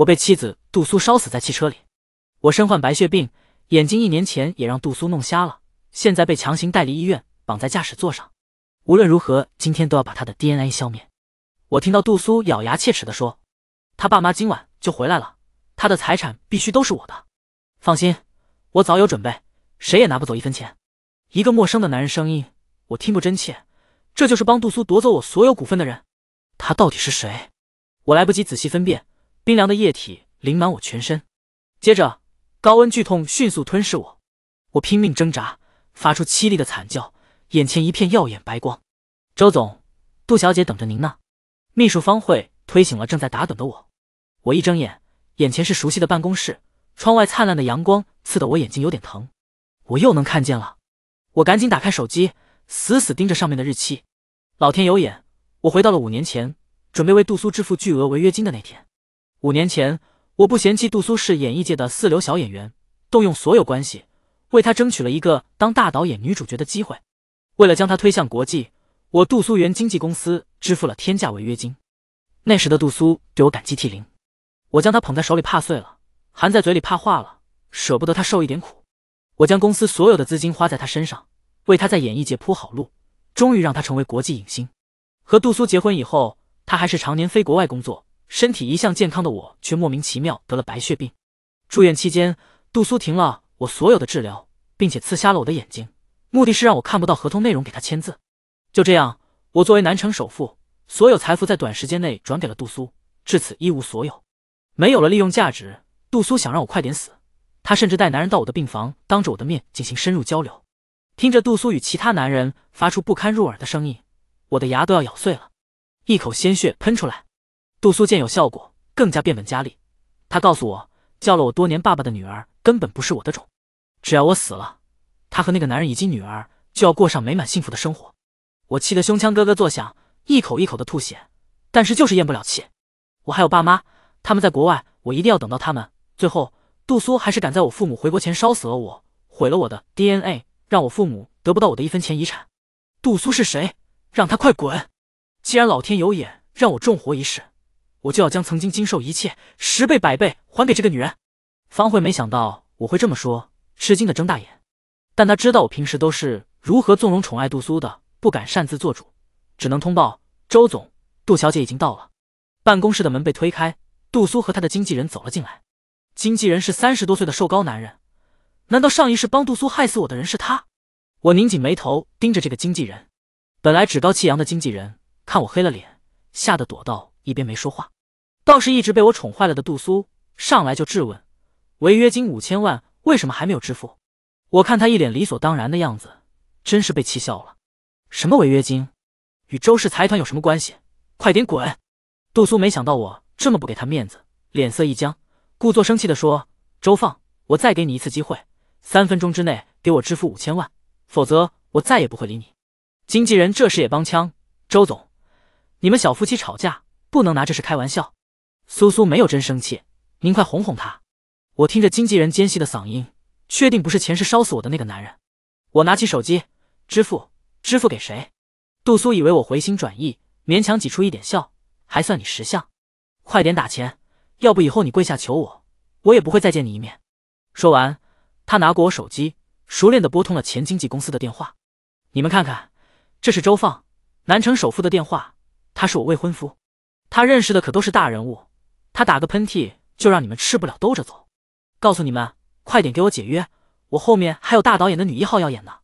我被妻子杜苏烧死在汽车里，我身患白血病，眼睛一年前也让杜苏弄瞎了，现在被强行带离医院，绑在驾驶座上。无论如何，今天都要把他的 DNA 消灭。我听到杜苏咬牙切齿地说：“他爸妈今晚就回来了，他的财产必须都是我的。”放心，我早有准备，谁也拿不走一分钱。一个陌生的男人声音，我听不真切。这就是帮杜苏夺走我所有股份的人，他到底是谁？我来不及仔细分辨。冰凉的液体淋满我全身，接着高温剧痛迅速吞噬我，我拼命挣扎，发出凄厉的惨叫，眼前一片耀眼白光。周总，杜小姐等着您呢。秘书方慧推醒了正在打盹的我，我一睁眼，眼前是熟悉的办公室，窗外灿烂的阳光刺得我眼睛有点疼，我又能看见了。我赶紧打开手机，死死盯着上面的日期。老天有眼，我回到了五年前，准备为杜苏支付巨额违约金的那天。五年前，我不嫌弃杜苏是演艺界的四流小演员，动用所有关系为他争取了一个当大导演女主角的机会。为了将他推向国际，我杜苏原经纪公司支付了天价违约金。那时的杜苏对我感激涕零，我将他捧在手里怕碎了，含在嘴里怕化了，舍不得他受一点苦。我将公司所有的资金花在他身上，为他在演艺界铺好路，终于让他成为国际影星。和杜苏结婚以后，他还是常年飞国外工作。身体一向健康的我，却莫名其妙得了白血病。住院期间，杜苏停了我所有的治疗，并且刺瞎了我的眼睛，目的是让我看不到合同内容，给他签字。就这样，我作为南城首富，所有财富在短时间内转给了杜苏，至此一无所有，没有了利用价值。杜苏想让我快点死，他甚至带男人到我的病房，当着我的面进行深入交流。听着杜苏与其他男人发出不堪入耳的声音，我的牙都要咬碎了，一口鲜血喷出来。杜苏见有效果，更加变本加厉。他告诉我，叫了我多年爸爸的女儿根本不是我的种。只要我死了，他和那个男人以及女儿就要过上美满幸福的生活。我气得胸腔咯咯作响，一口一口的吐血，但是就是咽不了气。我还有爸妈，他们在国外，我一定要等到他们。最后，杜苏还是赶在我父母回国前烧死了我，毁了我的 DNA，让我父母得不到我的一分钱遗产。杜苏是谁？让他快滚！既然老天有眼，让我重活一世。我就要将曾经经受一切十倍百倍还给这个女人。方慧没想到我会这么说，吃惊的睁大眼。但她知道我平时都是如何纵容宠爱杜苏的，不敢擅自做主，只能通报周总，杜小姐已经到了。办公室的门被推开，杜苏和他的经纪人走了进来。经纪人是三十多岁的瘦高男人。难道上一世帮杜苏害死我的人是他？我拧紧眉头，盯着这个经纪人。本来趾高气扬的经纪人看我黑了脸，吓得躲到。一边没说话，倒是一直被我宠坏了的杜苏上来就质问：“违约金五千万，为什么还没有支付？”我看他一脸理所当然的样子，真是被气笑了。什么违约金？与周氏财团有什么关系？快点滚！杜苏没想到我这么不给他面子，脸色一僵，故作生气地说：“周放，我再给你一次机会，三分钟之内给我支付五千万，否则我再也不会理你。”经纪人这时也帮腔：“周总，你们小夫妻吵架。”不能拿这事开玩笑，苏苏没有真生气，您快哄哄他。我听着经纪人尖细的嗓音，确定不是前世烧死我的那个男人。我拿起手机，支付，支付给谁？杜苏以为我回心转意，勉强挤出一点笑，还算你识相。快点打钱，要不以后你跪下求我，我也不会再见你一面。说完，他拿过我手机，熟练的拨通了前经纪公司的电话。你们看看，这是周放，南城首富的电话，他是我未婚夫。他认识的可都是大人物，他打个喷嚏就让你们吃不了兜着走。告诉你们，快点给我解约，我后面还有大导演的女一号要演呢。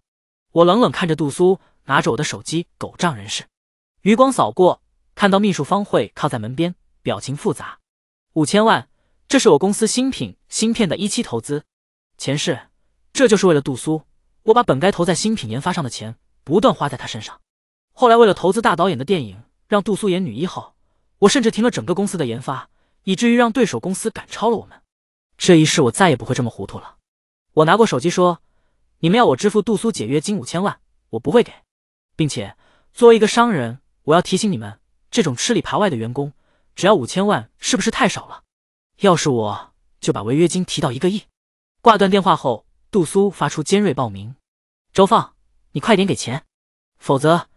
我冷冷看着杜苏，拿着我的手机狗仗人势。余光扫过，看到秘书方慧靠在门边，表情复杂。五千万，这是我公司新品芯片的一期投资。前世，这就是为了杜苏，我把本该投在新品研发上的钱不断花在他身上。后来为了投资大导演的电影，让杜苏演女一号。我甚至停了整个公司的研发，以至于让对手公司赶超了我们。这一世我再也不会这么糊涂了。我拿过手机说：“你们要我支付杜苏解约金五千万，我不会给，并且作为一个商人，我要提醒你们，这种吃里扒外的员工，只要五千万是不是太少了？要是我就把违约金提到一个亿。”挂断电话后，杜苏发出尖锐暴鸣：“周放，你快点给钱，否则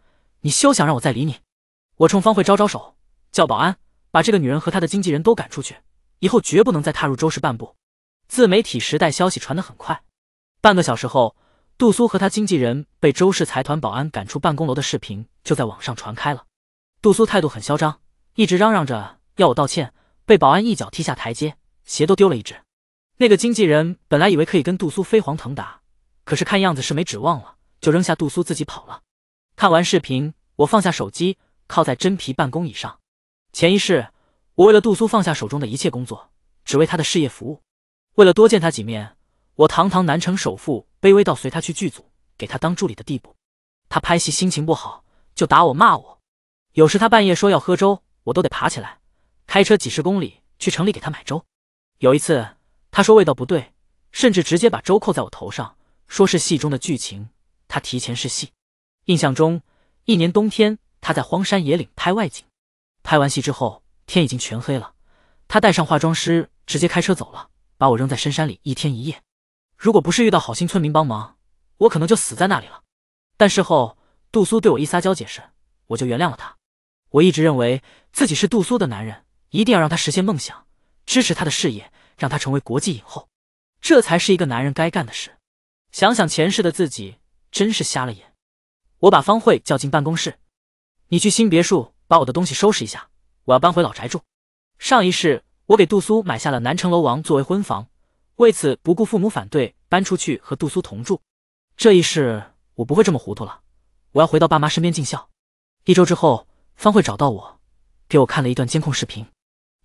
你休想让我再理你！”我冲方慧招招手。叫保安把这个女人和她的经纪人都赶出去，以后绝不能再踏入周氏半步。自媒体时代，消息传得很快。半个小时后，杜苏和他经纪人被周氏财团保安赶出办公楼的视频就在网上传开了。杜苏态度很嚣张，一直嚷嚷着要我道歉，被保安一脚踢下台阶，鞋都丢了一只。那个经纪人本来以为可以跟杜苏飞黄腾达，可是看样子是没指望了，就扔下杜苏自己跑了。看完视频，我放下手机，靠在真皮办公椅上。前一世，我为了杜苏放下手中的一切工作，只为他的事业服务。为了多见他几面，我堂堂南城首富，卑微到随他去剧组给他当助理的地步。他拍戏心情不好，就打我骂我。有时他半夜说要喝粥，我都得爬起来开车几十公里去城里给他买粥。有一次他说味道不对，甚至直接把粥扣在我头上，说是戏中的剧情。他提前试戏。印象中，一年冬天他在荒山野岭拍外景。拍完戏之后，天已经全黑了。他带上化妆师，直接开车走了，把我扔在深山里一天一夜。如果不是遇到好心村民帮忙，我可能就死在那里了。但事后杜苏对我一撒娇解释，我就原谅了他。我一直认为自己是杜苏的男人，一定要让他实现梦想，支持他的事业，让他成为国际影后，这才是一个男人该干的事。想想前世的自己，真是瞎了眼。我把方慧叫进办公室，你去新别墅。把我的东西收拾一下，我要搬回老宅住。上一世，我给杜苏买下了南城楼王作为婚房，为此不顾父母反对搬出去和杜苏同住。这一世，我不会这么糊涂了，我要回到爸妈身边尽孝。一周之后，方慧找到我，给我看了一段监控视频。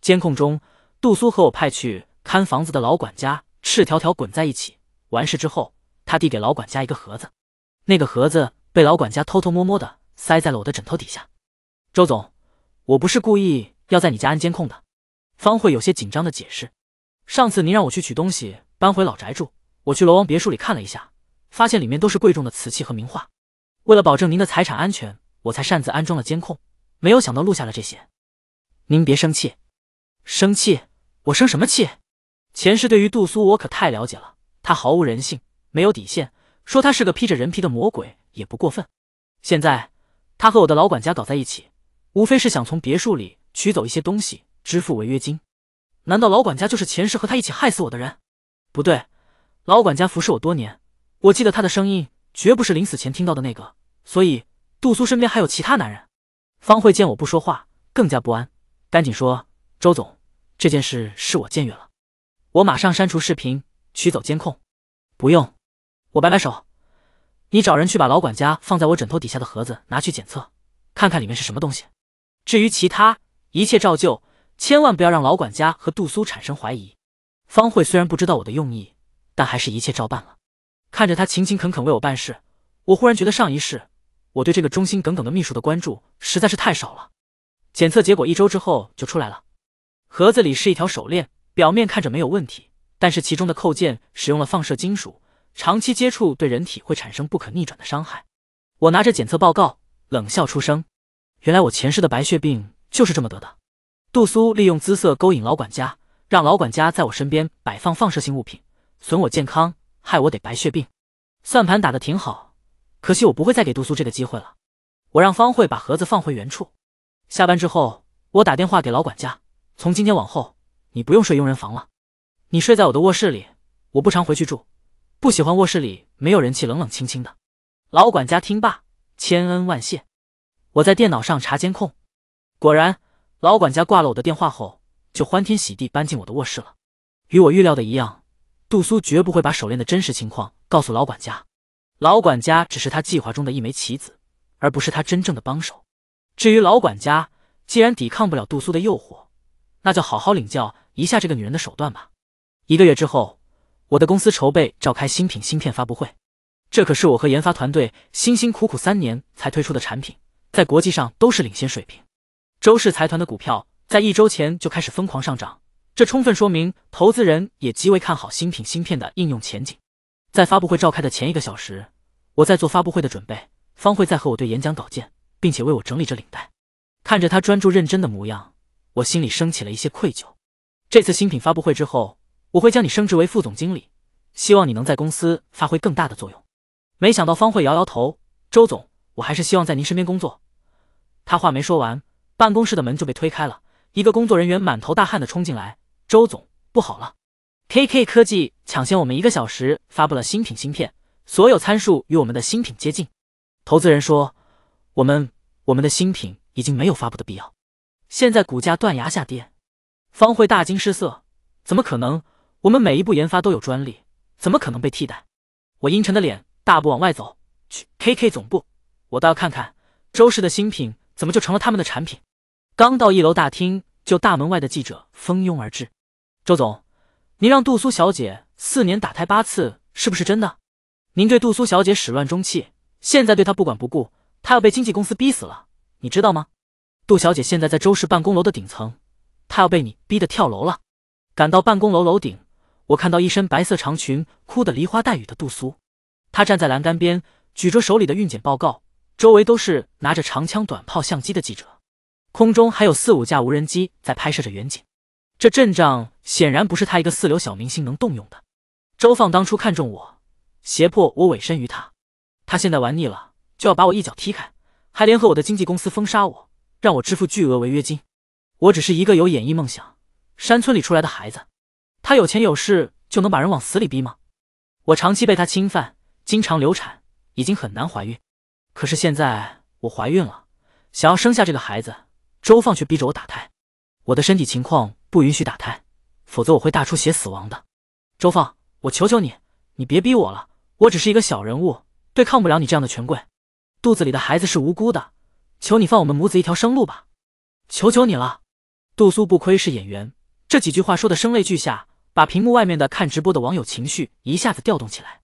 监控中，杜苏和我派去看房子的老管家赤条条滚在一起。完事之后，他递给老管家一个盒子，那个盒子被老管家偷偷摸摸的塞在了我的枕头底下。周总，我不是故意要在你家安监控的。方慧有些紧张的解释：“上次您让我去取东西搬回老宅住，我去楼王别墅里看了一下，发现里面都是贵重的瓷器和名画。为了保证您的财产安全，我才擅自安装了监控。没有想到录下了这些。您别生气，生气我生什么气？前世对于杜苏我可太了解了，他毫无人性，没有底线，说他是个披着人皮的魔鬼也不过分。现在他和我的老管家搞在一起。”无非是想从别墅里取走一些东西支付违约金，难道老管家就是前世和他一起害死我的人？不对，老管家服侍我多年，我记得他的声音，绝不是临死前听到的那个。所以杜苏身边还有其他男人。方慧见我不说话，更加不安，赶紧说：“周总，这件事是我僭越了，我马上删除视频，取走监控。”不用，我摆摆手，你找人去把老管家放在我枕头底下的盒子拿去检测，看看里面是什么东西。至于其他一切照旧，千万不要让老管家和杜苏产生怀疑。方慧虽然不知道我的用意，但还是一切照办了。看着他勤勤恳恳为我办事，我忽然觉得上一世我对这个忠心耿耿的秘书的关注实在是太少了。检测结果一周之后就出来了，盒子里是一条手链，表面看着没有问题，但是其中的扣件使用了放射金属，长期接触对人体会产生不可逆转的伤害。我拿着检测报告冷笑出声。原来我前世的白血病就是这么得的。杜苏利用姿色勾引老管家，让老管家在我身边摆放放射性物品，损我健康，害我得白血病。算盘打得挺好，可惜我不会再给杜苏这个机会了。我让方慧把盒子放回原处。下班之后，我打电话给老管家，从今天往后，你不用睡佣人房了，你睡在我的卧室里。我不常回去住，不喜欢卧室里没有人气，冷冷清清的。老管家听罢，千恩万谢。我在电脑上查监控，果然，老管家挂了我的电话后，就欢天喜地搬进我的卧室了。与我预料的一样，杜苏绝不会把手链的真实情况告诉老管家，老管家只是他计划中的一枚棋子，而不是他真正的帮手。至于老管家，既然抵抗不了杜苏的诱惑，那就好好领教一下这个女人的手段吧。一个月之后，我的公司筹备召开新品芯片发布会，这可是我和研发团队辛辛苦苦三年才推出的产品。在国际上都是领先水平。周氏财团的股票在一周前就开始疯狂上涨，这充分说明投资人也极为看好新品芯片的应用前景。在发布会召开的前一个小时，我在做发布会的准备。方慧在和我对演讲稿件，并且为我整理着领带。看着他专注认真的模样，我心里升起了一些愧疚。这次新品发布会之后，我会将你升职为副总经理，希望你能在公司发挥更大的作用。没想到方慧摇摇头：“周总，我还是希望在您身边工作。”他话没说完，办公室的门就被推开了，一个工作人员满头大汗的冲进来：“周总，不好了，KK 科技抢先我们一个小时发布了新品芯片，所有参数与我们的新品接近。”投资人说：“我们我们的新品已经没有发布的必要，现在股价断崖下跌。”方慧大惊失色：“怎么可能？我们每一步研发都有专利，怎么可能被替代？”我阴沉的脸，大步往外走，去 KK 总部，我倒要看看周氏的新品。怎么就成了他们的产品？刚到一楼大厅，就大门外的记者蜂拥而至。周总，您让杜苏小姐四年打胎八次，是不是真的？您对杜苏小姐始乱终弃，现在对她不管不顾，她要被经纪公司逼死了，你知道吗？杜小姐现在在周氏办公楼的顶层，她要被你逼得跳楼了。赶到办公楼楼顶，我看到一身白色长裙、哭得梨花带雨的杜苏，她站在栏杆边，举着手里的孕检报告。周围都是拿着长枪短炮、相机的记者，空中还有四五架无人机在拍摄着远景。这阵仗显然不是他一个四流小明星能动用的。周放当初看中我，胁迫我委身于他，他现在玩腻了，就要把我一脚踢开，还联合我的经纪公司封杀我，让我支付巨额违约金。我只是一个有演艺梦想、山村里出来的孩子，他有钱有势就能把人往死里逼吗？我长期被他侵犯，经常流产，已经很难怀孕。可是现在我怀孕了，想要生下这个孩子，周放却逼着我打胎，我的身体情况不允许打胎，否则我会大出血死亡的。周放，我求求你，你别逼我了，我只是一个小人物，对抗不了你这样的权贵，肚子里的孩子是无辜的，求你放我们母子一条生路吧，求求你了。杜苏不亏是演员，这几句话说的声泪俱下，把屏幕外面的看直播的网友情绪一下子调动起来，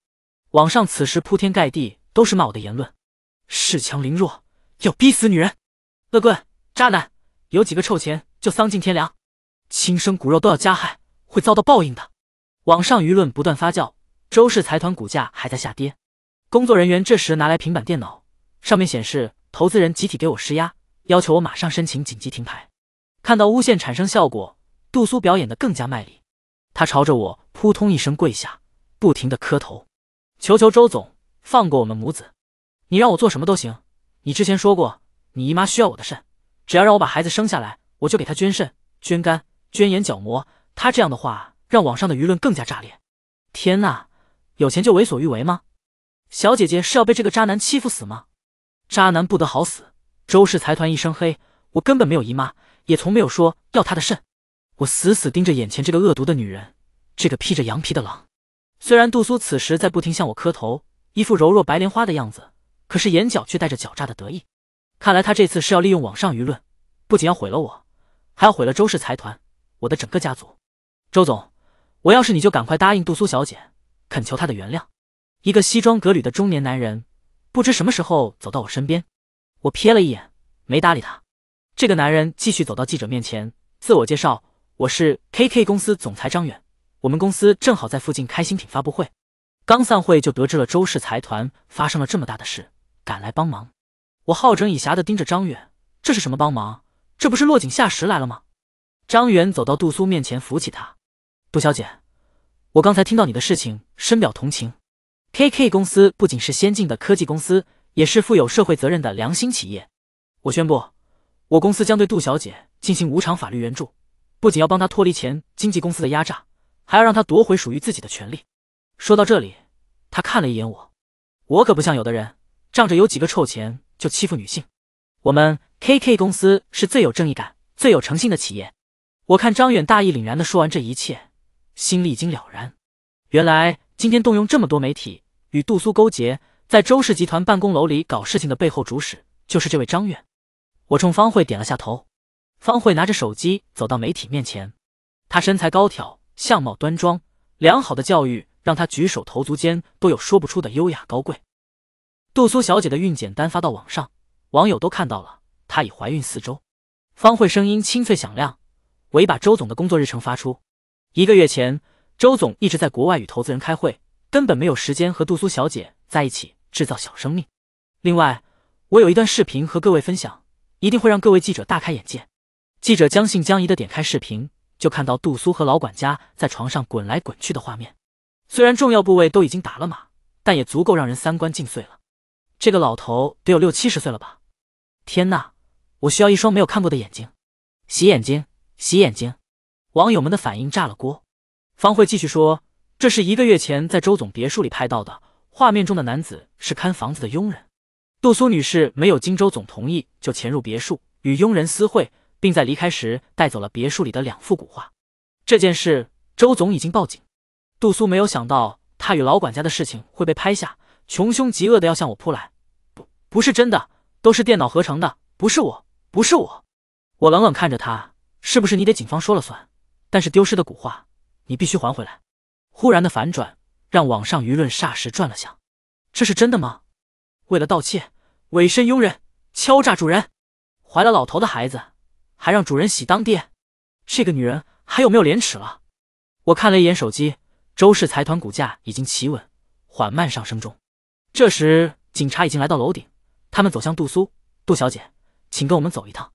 网上此时铺天盖地都是骂我的言论。恃强凌弱，要逼死女人，恶棍、渣男，有几个臭钱就丧尽天良，亲生骨肉都要加害，会遭到报应的。网上舆论不断发酵，周氏财团股价还在下跌。工作人员这时拿来平板电脑，上面显示投资人集体给我施压，要求我马上申请紧急停牌。看到诬陷产生效果，杜苏表演的更加卖力，他朝着我扑通一声跪下，不停的磕头，求求周总放过我们母子。你让我做什么都行。你之前说过，你姨妈需要我的肾，只要让我把孩子生下来，我就给她捐肾、捐肝、捐眼角膜。她这样的话，让网上的舆论更加炸裂。天呐，有钱就为所欲为吗？小姐姐是要被这个渣男欺负死吗？渣男不得好死！周氏财团一身黑，我根本没有姨妈，也从没有说要她的肾。我死死盯着眼前这个恶毒的女人，这个披着羊皮的狼。虽然杜苏此时在不停向我磕头，一副柔弱白莲花的样子。可是眼角却带着狡诈的得意，看来他这次是要利用网上舆论，不仅要毁了我，还要毁了周氏财团，我的整个家族。周总，我要是你就赶快答应杜苏小姐，恳求她的原谅。一个西装革履的中年男人不知什么时候走到我身边，我瞥了一眼，没搭理他。这个男人继续走到记者面前，自我介绍：“我是 KK 公司总裁张远，我们公司正好在附近开新品发布会，刚散会就得知了周氏财团发生了这么大的事。”赶来帮忙，我好整以暇的盯着张远，这是什么帮忙？这不是落井下石来了吗？张远走到杜苏面前，扶起他。杜小姐，我刚才听到你的事情，深表同情。KK 公司不仅是先进的科技公司，也是负有社会责任的良心企业。我宣布，我公司将对杜小姐进行无偿法律援助，不仅要帮她脱离前经纪公司的压榨，还要让她夺回属于自己的权利。说到这里，他看了一眼我，我可不像有的人。仗着有几个臭钱就欺负女性，我们 KK 公司是最有正义感、最有诚信的企业。我看张远大义凛然的说完这一切，心里已经了然。原来今天动用这么多媒体与杜苏勾结，在周氏集团办公楼里搞事情的背后主使就是这位张远。我冲方慧点了下头，方慧拿着手机走到媒体面前。她身材高挑，相貌端庄，良好的教育让她举手投足间都有说不出的优雅高贵。杜苏小姐的孕检单发到网上，网友都看到了。她已怀孕四周。方慧声音清脆响亮，我已把周总的工作日程发出。一个月前，周总一直在国外与投资人开会，根本没有时间和杜苏小姐在一起制造小生命。另外，我有一段视频和各位分享，一定会让各位记者大开眼界。记者将信将疑的点开视频，就看到杜苏和老管家在床上滚来滚去的画面。虽然重要部位都已经打了码，但也足够让人三观尽碎了。这个老头得有六七十岁了吧？天呐，我需要一双没有看过的眼睛。洗眼睛，洗眼睛！网友们的反应炸了锅。方慧继续说：“这是一个月前在周总别墅里拍到的，画面中的男子是看房子的佣人。杜苏女士没有经周总同意，就潜入别墅与佣人私会，并在离开时带走了别墅里的两幅古画。这件事，周总已经报警。杜苏没有想到，他与老管家的事情会被拍下，穷凶极恶的要向我扑来。”不是真的，都是电脑合成的，不是我，不是我。我冷冷看着他，是不是你得警方说了算？但是丢失的古画，你必须还回来。忽然的反转让网上舆论霎时转了向，这是真的吗？为了盗窃，委身佣人，敲诈主人，怀了老头的孩子，还让主人喜当爹，这个女人还有没有廉耻了？我看了一眼手机，周氏财团股价已经企稳，缓慢上升中。这时警察已经来到楼顶。他们走向杜苏，杜小姐，请跟我们走一趟。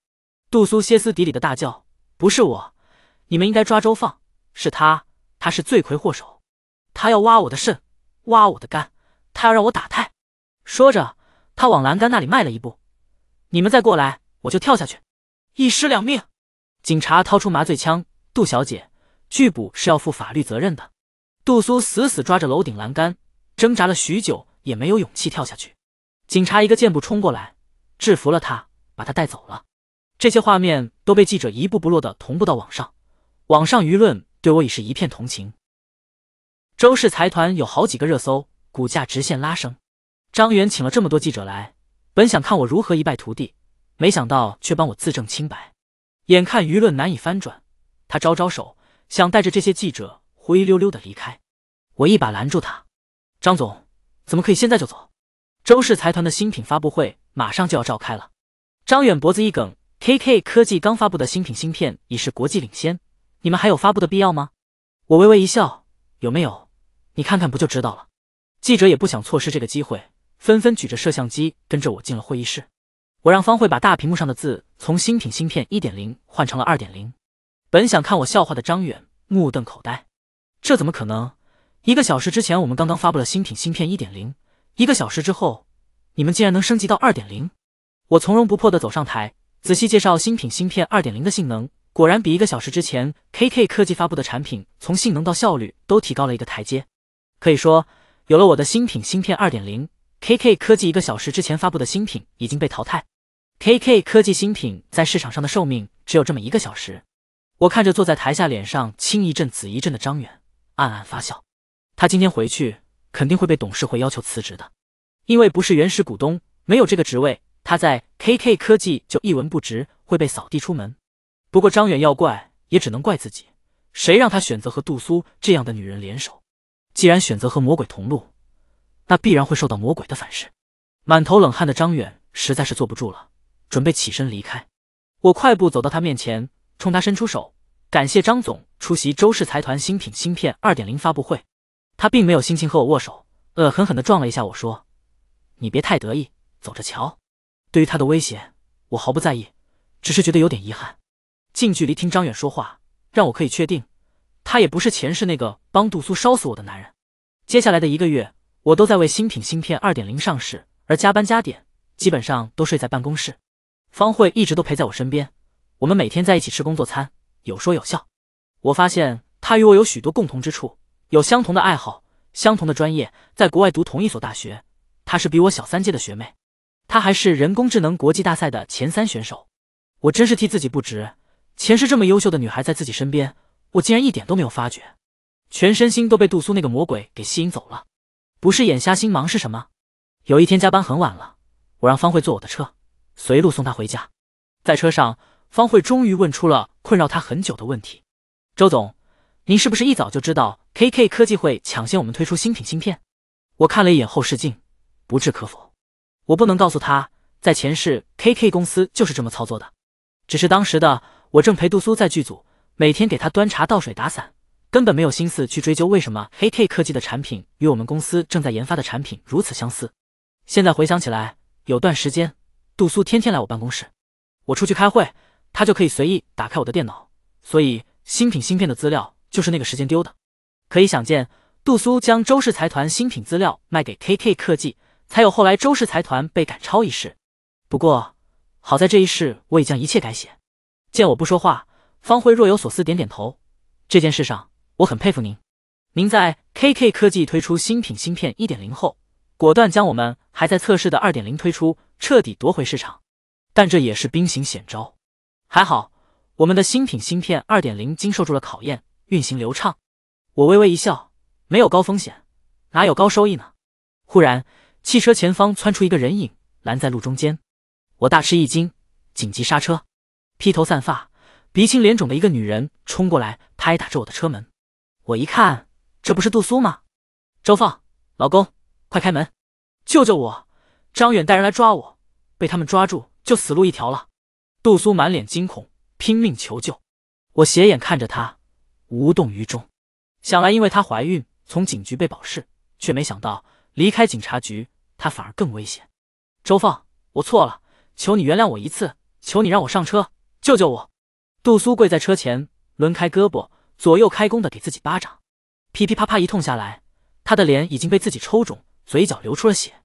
杜苏歇斯底里的大叫：“不是我，你们应该抓周放，是他，他是罪魁祸首，他要挖我的肾，挖我的肝，他要让我打胎。”说着，他往栏杆那里迈了一步，“你们再过来，我就跳下去，一尸两命。”警察掏出麻醉枪，“杜小姐，拒捕是要负法律责任的。”杜苏死死抓着楼顶栏杆，挣扎了许久，也没有勇气跳下去。警察一个箭步冲过来，制服了他，把他带走了。这些画面都被记者一步步落的同步到网上，网上舆论对我已是一片同情。周氏财团有好几个热搜，股价直线拉升。张元请了这么多记者来，本想看我如何一败涂地，没想到却帮我自证清白。眼看舆论难以翻转，他招招手，想带着这些记者灰溜溜的离开。我一把拦住他：“张总，怎么可以现在就走？”周氏财团的新品发布会马上就要召开了，张远脖子一梗，KK 科技刚发布的新品芯片已是国际领先，你们还有发布的必要吗？我微微一笑，有没有？你看看不就知道了。记者也不想错失这个机会，纷纷举着摄像机跟着我进了会议室。我让方慧把大屏幕上的字从新品芯片一点零换成了二点零。本想看我笑话的张远目瞪口呆，这怎么可能？一个小时之前我们刚刚发布了新品芯片一点零。一个小时之后，你们竟然能升级到二点零！我从容不迫的走上台，仔细介绍新品芯片二点零的性能。果然，比一个小时之前 KK 科技发布的产品，从性能到效率都提高了一个台阶。可以说，有了我的新品芯片二点零，KK 科技一个小时之前发布的新品已经被淘汰。KK 科技新品在市场上的寿命只有这么一个小时。我看着坐在台下脸上青一阵紫一阵的张远，暗暗发笑。他今天回去。肯定会被董事会要求辞职的，因为不是原始股东，没有这个职位，他在 KK 科技就一文不值，会被扫地出门。不过张远要怪，也只能怪自己，谁让他选择和杜苏这样的女人联手？既然选择和魔鬼同路，那必然会受到魔鬼的反噬。满头冷汗的张远实在是坐不住了，准备起身离开。我快步走到他面前，冲他伸出手，感谢张总出席周氏财团新品芯片二点零发布会。他并没有心情和我握手，恶狠狠地撞了一下我说：“你别太得意，走着瞧。”对于他的威胁，我毫不在意，只是觉得有点遗憾。近距离听张远说话，让我可以确定，他也不是前世那个帮杜苏烧死我的男人。接下来的一个月，我都在为新品芯片二点零上市而加班加点，基本上都睡在办公室。方慧一直都陪在我身边，我们每天在一起吃工作餐，有说有笑。我发现他与我有许多共同之处。有相同的爱好，相同的专业，在国外读同一所大学。她是比我小三届的学妹，她还是人工智能国际大赛的前三选手。我真是替自己不值，前世这么优秀的女孩在自己身边，我竟然一点都没有发觉，全身心都被杜苏那个魔鬼给吸引走了，不是眼瞎心盲是什么？有一天加班很晚了，我让方慧坐我的车，随路送她回家。在车上，方慧终于问出了困扰她很久的问题：周总。您是不是一早就知道 KK 科技会抢先我们推出新品芯片？我看了一眼后视镜，不置可否。我不能告诉他，在前世 KK 公司就是这么操作的。只是当时的我正陪杜苏在剧组，每天给他端茶倒水打伞，根本没有心思去追究为什么 k K 科技的产品与我们公司正在研发的产品如此相似。现在回想起来，有段时间杜苏天天来我办公室，我出去开会，他就可以随意打开我的电脑，所以新品芯片的资料。就是那个时间丢的，可以想见，杜苏将周氏财团新品资料卖给 K K 科技，才有后来周氏财团被赶超一事。不过好在这一事我已将一切改写。见我不说话，方辉若有所思，点点头。这件事上我很佩服您，您在 K K 科技推出新品芯片一点零后，果断将我们还在测试的二点零推出，彻底夺回市场。但这也是兵行险招，还好我们的新品芯片二点零经受住了考验。运行流畅，我微微一笑，没有高风险，哪有高收益呢？忽然，汽车前方窜出一个人影，拦在路中间，我大吃一惊，紧急刹车。披头散发、鼻青脸肿的一个女人冲过来，拍打着我的车门。我一看，这不是杜苏吗？周放，老公，快开门，救救我！张远带人来抓我，被他们抓住就死路一条了。杜苏满脸惊恐，拼命求救。我斜眼看着他。无动于衷，想来因为她怀孕，从警局被保释，却没想到离开警察局，她反而更危险。周放，我错了，求你原谅我一次，求你让我上车，救救我！杜苏跪在车前，抡开胳膊，左右开弓的给自己巴掌，噼噼啪啪一通下来，他的脸已经被自己抽肿，嘴角流出了血。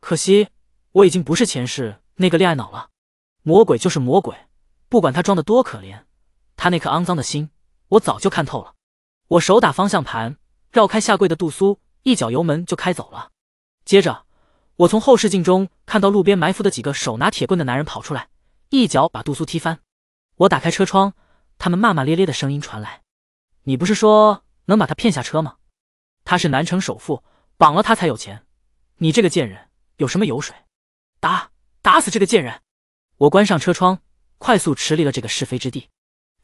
可惜我已经不是前世那个恋爱脑了，魔鬼就是魔鬼，不管他装的多可怜，他那颗肮脏的心。我早就看透了，我手打方向盘绕开下跪的杜苏，一脚油门就开走了。接着，我从后视镜中看到路边埋伏的几个手拿铁棍的男人跑出来，一脚把杜苏踢翻。我打开车窗，他们骂骂咧咧的声音传来：“你不是说能把他骗下车吗？他是南城首富，绑了他才有钱。你这个贱人有什么油水？打，打死这个贱人！”我关上车窗，快速驰离了这个是非之地。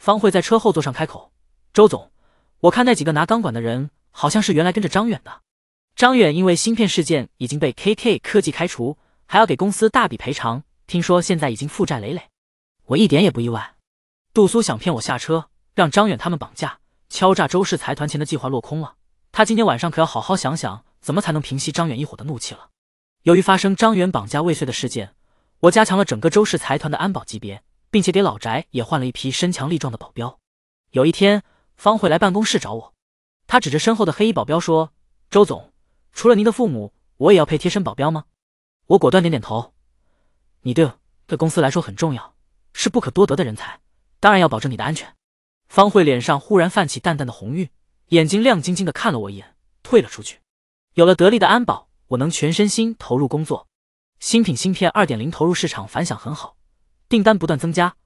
方慧在车后座上开口：“周总，我看那几个拿钢管的人好像是原来跟着张远的。张远因为芯片事件已经被 KK 科技开除，还要给公司大笔赔偿，听说现在已经负债累累。我一点也不意外。杜苏想骗我下车，让张远他们绑架、敲诈周氏财团，前的计划落空了。他今天晚上可要好好想想怎么才能平息张远一伙的怒气了。由于发生张远绑架未遂的事件，我加强了整个周氏财团的安保级别。”并且给老宅也换了一批身强力壮的保镖。有一天，方慧来办公室找我，她指着身后的黑衣保镖说：“周总，除了您的父母，我也要配贴身保镖吗？”我果断点点头：“你对对公司来说很重要，是不可多得的人才，当然要保证你的安全。”方慧脸上忽然泛起淡淡的红晕，眼睛亮晶晶的看了我一眼，退了出去。有了得力的安保，我能全身心投入工作。新品芯片二点零投入市场反响很好。订单不断增加，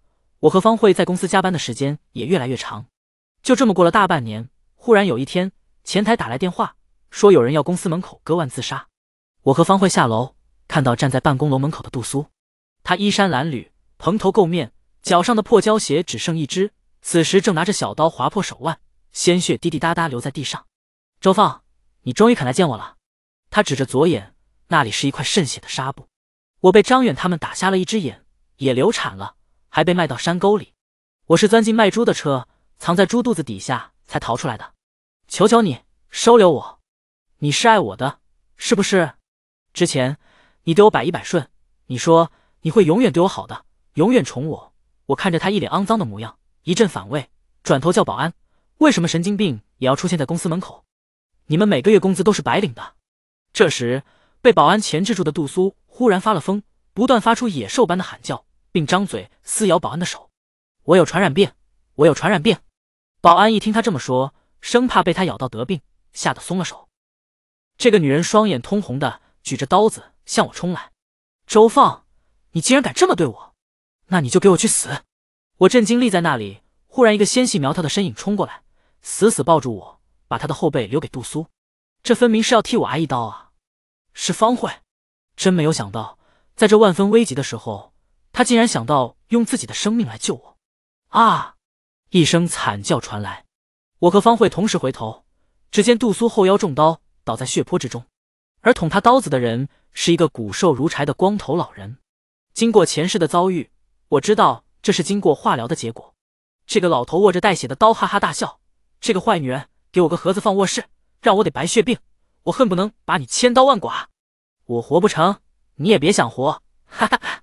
我和方慧在公司加班的时间也越来越长。就这么过了大半年，忽然有一天，前台打来电话，说有人要公司门口割腕自杀。我和方慧下楼，看到站在办公楼门口的杜苏，他衣衫褴褛，蓬头垢面，脚上的破胶鞋只剩一只，此时正拿着小刀划破手腕，鲜血滴滴答答流在地上。周放，你终于肯来见我了。他指着左眼，那里是一块渗血的纱布。我被张远他们打瞎了一只眼。也流产了，还被卖到山沟里。我是钻进卖猪的车，藏在猪肚子底下才逃出来的。求求你收留我，你是爱我的，是不是？之前你对我百依百顺，你说你会永远对我好的，永远宠我。我看着他一脸肮脏的模样，一阵反胃，转头叫保安：为什么神经病也要出现在公司门口？你们每个月工资都是白领的。这时，被保安钳制住的杜苏忽然发了疯，不断发出野兽般的喊叫。并张嘴撕咬保安的手，我有传染病，我有传染病。保安一听他这么说，生怕被他咬到得病，吓得松了手。这个女人双眼通红的举着刀子向我冲来，周放，你竟然敢这么对我，那你就给我去死！我震惊立在那里，忽然一个纤细苗条的身影冲过来，死死抱住我，把他的后背留给杜苏，这分明是要替我挨一刀啊！是方慧，真没有想到，在这万分危急的时候。他竟然想到用自己的生命来救我！啊！一声惨叫传来，我和方慧同时回头，只见杜苏后腰中刀，倒在血泊之中。而捅他刀子的人是一个骨瘦如柴的光头老人。经过前世的遭遇，我知道这是经过化疗的结果。这个老头握着带血的刀，哈哈大笑：“这个坏女人，给我个盒子放卧室，让我得白血病。我恨不能把你千刀万剐，我活不成，你也别想活！”哈哈哈。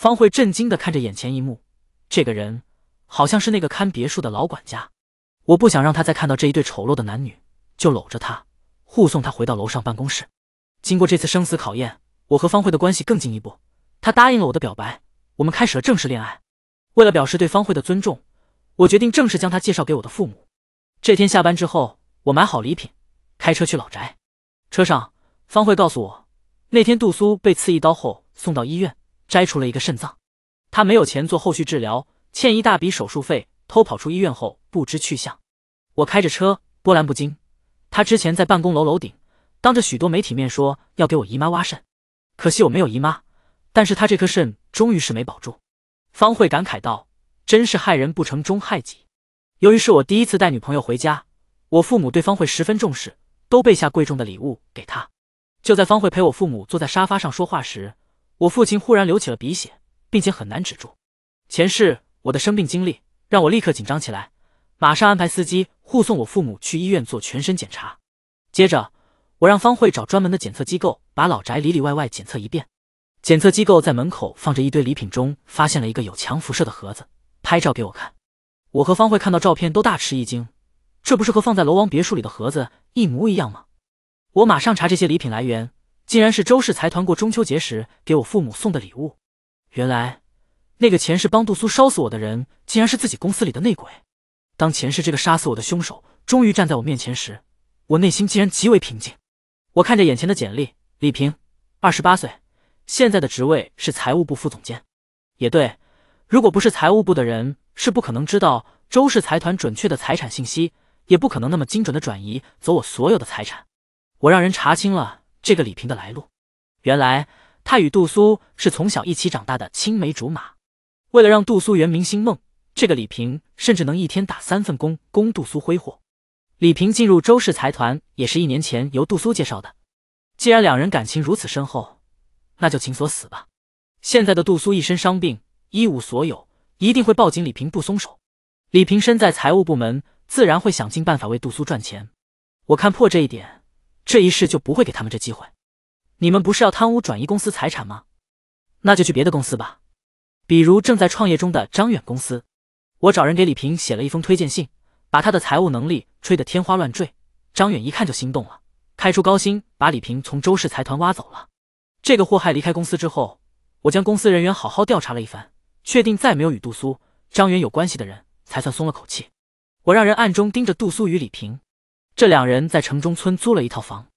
方慧震惊的看着眼前一幕，这个人好像是那个看别墅的老管家。我不想让他再看到这一对丑陋的男女，就搂着他护送他回到楼上办公室。经过这次生死考验，我和方慧的关系更进一步，他答应了我的表白，我们开始了正式恋爱。为了表示对方慧的尊重，我决定正式将她介绍给我的父母。这天下班之后，我买好礼品，开车去老宅。车上，方慧告诉我，那天杜苏被刺一刀后送到医院。摘除了一个肾脏，他没有钱做后续治疗，欠一大笔手术费，偷跑出医院后不知去向。我开着车，波澜不惊。他之前在办公楼楼顶，当着许多媒体面说要给我姨妈挖肾，可惜我没有姨妈，但是他这颗肾终于是没保住。方慧感慨道：“真是害人不成，终害己。”由于是我第一次带女朋友回家，我父母对方慧十分重视，都备下贵重的礼物给她。就在方慧陪我父母坐在沙发上说话时，我父亲忽然流起了鼻血，并且很难止住。前世我的生病经历让我立刻紧张起来，马上安排司机护送我父母去医院做全身检查。接着，我让方慧找专门的检测机构，把老宅里里外外检测一遍。检测机构在门口放着一堆礼品中发现了一个有强辐射的盒子，拍照给我看。我和方慧看到照片都大吃一惊，这不是和放在楼王别墅里的盒子一模一样吗？我马上查这些礼品来源。竟然是周氏财团过中秋节时给我父母送的礼物。原来，那个前世帮杜苏烧死我的人，竟然是自己公司里的内鬼。当前世这个杀死我的凶手终于站在我面前时，我内心竟然极为平静。我看着眼前的简历，李平，二十八岁，现在的职位是财务部副总监。也对，如果不是财务部的人，是不可能知道周氏财团准确的财产信息，也不可能那么精准的转移走我所有的财产。我让人查清了。这个李平的来路，原来他与杜苏是从小一起长大的青梅竹马。为了让杜苏圆明星梦，这个李平甚至能一天打三份工供杜苏挥霍。李平进入周氏财团也是一年前由杜苏介绍的。既然两人感情如此深厚，那就情所死吧。现在的杜苏一身伤病，一无所有，一定会抱紧李平不松手。李平身在财务部门，自然会想尽办法为杜苏赚钱。我看破这一点。这一世就不会给他们这机会。你们不是要贪污转移公司财产吗？那就去别的公司吧，比如正在创业中的张远公司。我找人给李平写了一封推荐信，把他的财务能力吹得天花乱坠。张远一看就心动了，开出高薪把李平从周氏财团挖走了。这个祸害离开公司之后，我将公司人员好好调查了一番，确定再没有与杜苏、张远有关系的人，才算松了口气。我让人暗中盯着杜苏与李平。这两人在城中村租了一套房。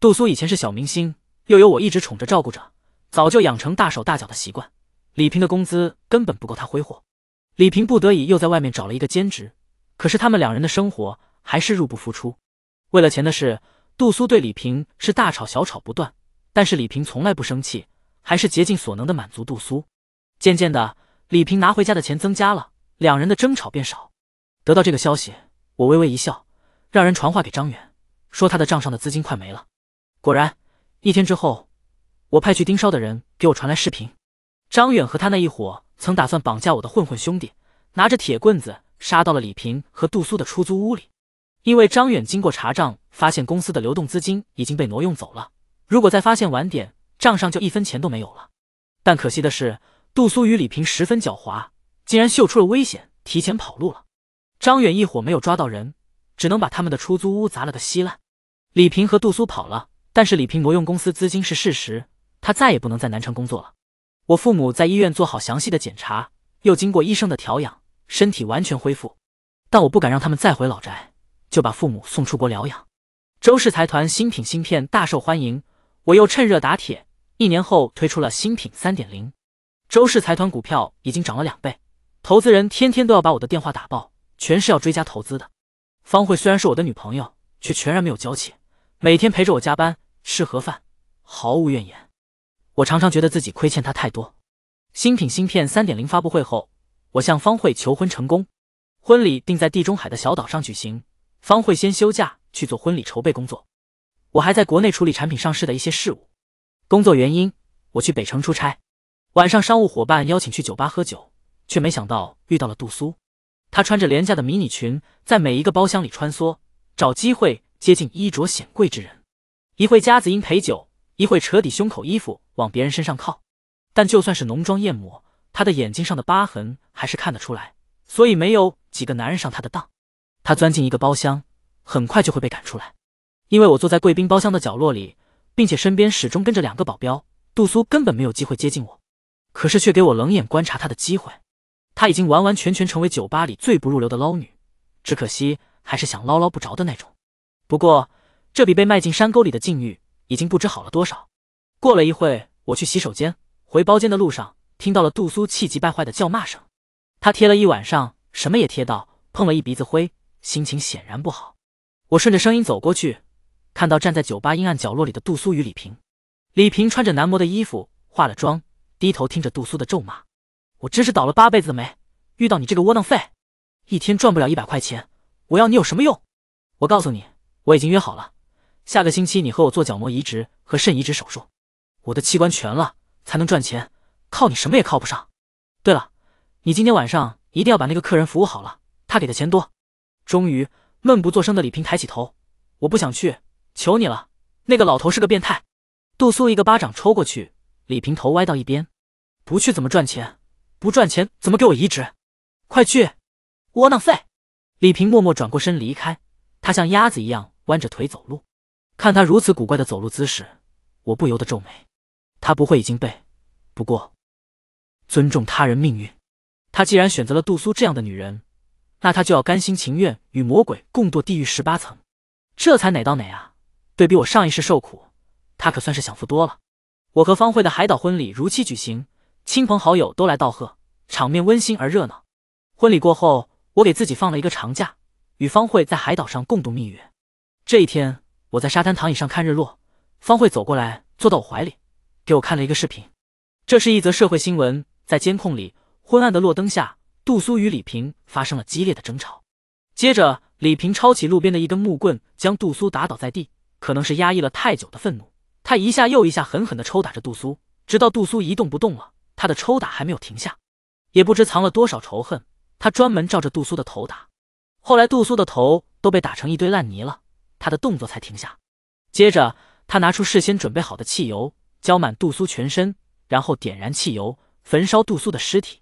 杜苏以前是小明星，又有我一直宠着照顾着，早就养成大手大脚的习惯。李平的工资根本不够他挥霍，李平不得已又在外面找了一个兼职，可是他们两人的生活还是入不敷出。为了钱的事，杜苏对李平是大吵小吵不断，但是李平从来不生气，还是竭尽所能的满足杜苏。渐渐的，李平拿回家的钱增加了，两人的争吵变少。得到这个消息，我微微一笑。让人传话给张远，说他的账上的资金快没了。果然，一天之后，我派去盯梢的人给我传来视频：张远和他那一伙曾打算绑架我的混混兄弟，拿着铁棍子杀到了李平和杜苏的出租屋里。因为张远经过查账，发现公司的流动资金已经被挪用走了，如果再发现晚点，账上就一分钱都没有了。但可惜的是，杜苏与李平十分狡猾，竟然嗅出了危险，提前跑路了。张远一伙没有抓到人。只能把他们的出租屋砸了个稀烂。李平和杜苏跑了，但是李平挪用公司资金是事实，他再也不能在南城工作了。我父母在医院做好详细的检查，又经过医生的调养，身体完全恢复。但我不敢让他们再回老宅，就把父母送出国疗养。周氏财团新品芯片大受欢迎，我又趁热打铁，一年后推出了新品3.0。周氏财团股票已经涨了两倍，投资人天天都要把我的电话打爆，全是要追加投资的。方慧虽然是我的女朋友，却全然没有娇气，每天陪着我加班、吃盒饭，毫无怨言。我常常觉得自己亏欠她太多。新品芯片3.0发布会后，我向方慧求婚成功，婚礼定在地中海的小岛上举行。方慧先休假去做婚礼筹备工作，我还在国内处理产品上市的一些事务。工作原因，我去北城出差，晚上商务伙伴邀请去酒吧喝酒，却没想到遇到了杜苏。她穿着廉价的迷你裙，在每一个包厢里穿梭，找机会接近衣着显贵之人。一会夹子音陪酒，一会扯底胸口衣服往别人身上靠。但就算是浓妆艳抹，她的眼睛上的疤痕还是看得出来，所以没有几个男人上她的当。她钻进一个包厢，很快就会被赶出来。因为我坐在贵宾包厢的角落里，并且身边始终跟着两个保镖，杜苏根本没有机会接近我，可是却给我冷眼观察他的机会。她已经完完全全成为酒吧里最不入流的捞女，只可惜还是想捞捞不着的那种。不过，这比被卖进山沟里的境遇已经不知好了多少。过了一会，我去洗手间，回包间的路上听到了杜苏气急败坏的叫骂声。他贴了一晚上，什么也贴到，碰了一鼻子灰，心情显然不好。我顺着声音走过去，看到站在酒吧阴暗角落里的杜苏与李平。李平穿着男模的衣服，化了妆，低头听着杜苏的咒骂。我真是倒了八辈子的霉，遇到你这个窝囊废，一天赚不了一百块钱，我要你有什么用？我告诉你，我已经约好了，下个星期你和我做角膜移植和肾移植手术，我的器官全了才能赚钱，靠你什么也靠不上。对了，你今天晚上一定要把那个客人服务好了，他给的钱多。终于闷不作声的李平抬起头，我不想去，求你了，那个老头是个变态。杜苏一个巴掌抽过去，李平头歪到一边，不去怎么赚钱？不赚钱怎么给我移植？快去！窝囊废！李平默默转过身离开，他像鸭子一样弯着腿走路。看他如此古怪的走路姿势，我不由得皱眉。他不会已经被……不过，尊重他人命运。他既然选择了杜苏这样的女人，那他就要甘心情愿与魔鬼共度地狱十八层。这才哪到哪啊？对比我上一世受苦，他可算是享福多了。我和方慧的海岛婚礼如期举行。亲朋好友都来道贺，场面温馨而热闹。婚礼过后，我给自己放了一个长假，与方慧在海岛上共度蜜月。这一天，我在沙滩躺椅上看日落，方慧走过来，坐到我怀里，给我看了一个视频。这是一则社会新闻，在监控里，昏暗的落灯下，杜苏与李平发生了激烈的争吵。接着，李平抄起路边的一根木棍，将杜苏打倒在地。可能是压抑了太久的愤怒，他一下又一下狠狠地抽打着杜苏，直到杜苏一动不动了。他的抽打还没有停下，也不知藏了多少仇恨，他专门照着杜苏的头打。后来杜苏的头都被打成一堆烂泥了，他的动作才停下。接着他拿出事先准备好的汽油，浇满杜苏全身，然后点燃汽油，焚烧杜苏的尸体。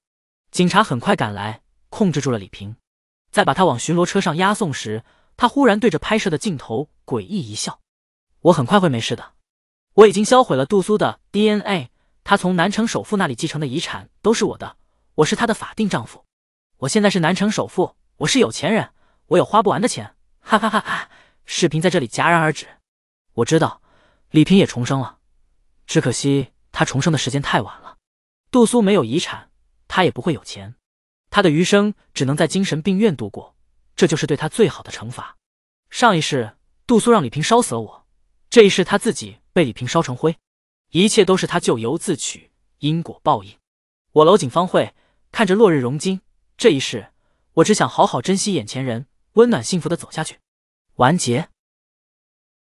警察很快赶来，控制住了李平，在把他往巡逻车上押送时，他忽然对着拍摄的镜头诡异一笑：“我很快会没事的，我已经销毁了杜苏的 DNA。”他从南城首富那里继承的遗产都是我的，我是他的法定丈夫。我现在是南城首富，我是有钱人，我有花不完的钱。哈哈哈哈！视频在这里戛然而止。我知道李平也重生了，只可惜他重生的时间太晚了。杜苏没有遗产，他也不会有钱，他的余生只能在精神病院度过，这就是对他最好的惩罚。上一世杜苏让李平烧死了我，这一世他自己被李平烧成灰。一切都是他咎由自取，因果报应。我搂紧方慧，看着落日融金。这一世，我只想好好珍惜眼前人，温暖幸福的走下去。完结。